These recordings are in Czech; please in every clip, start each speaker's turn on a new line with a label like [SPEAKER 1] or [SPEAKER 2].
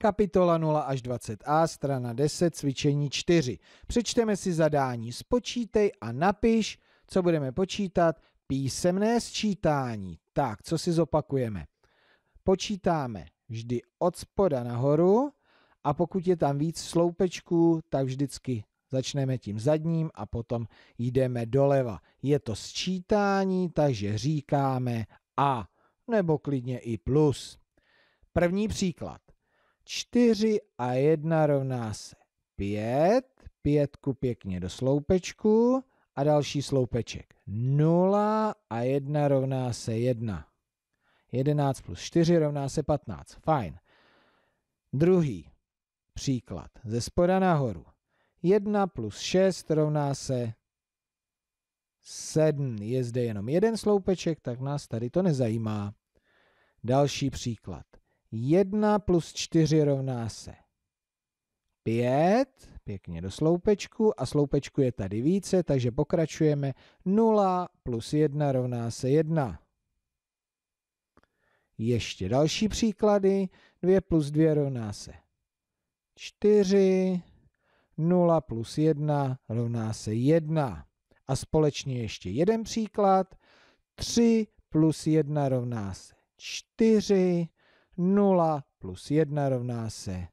[SPEAKER 1] Kapitola 0 až 20a, strana 10, cvičení 4. Přečteme si zadání, spočítej a napiš, co budeme počítat, písemné sčítání. Tak, co si zopakujeme? Počítáme vždy od spoda nahoru a pokud je tam víc sloupečků, tak vždycky začneme tím zadním a potom jdeme doleva. Je to sčítání, takže říkáme a nebo klidně i plus. První příklad. 4 a 1 rovná se 5, pětku pěkně do sloupečku a další sloupeček 0 a 1 rovná se 1. 11 plus 4 rovná se 15. Fajn. Druhý příklad ze spoda nahoru. 1 plus 6 rovná se 7. Je zde jenom jeden sloupeček, tak nás tady to nezajímá. Další příklad. 1 plus 4 rovná se 5, pěkně do sloupečku, a sloupečku je tady více, takže pokračujeme 0 plus 1 rovná se 1. Ještě další příklady, 2 plus 2 rovná se 4, 0 plus 1 rovná se 1. A společně ještě jeden příklad, 3 plus 1 rovná se 4, 0 plus 1 rovná se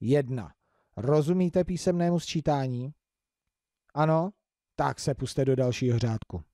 [SPEAKER 1] 1. Rozumíte písemnému sčítání? Ano? Tak se puste do dalšího řádku.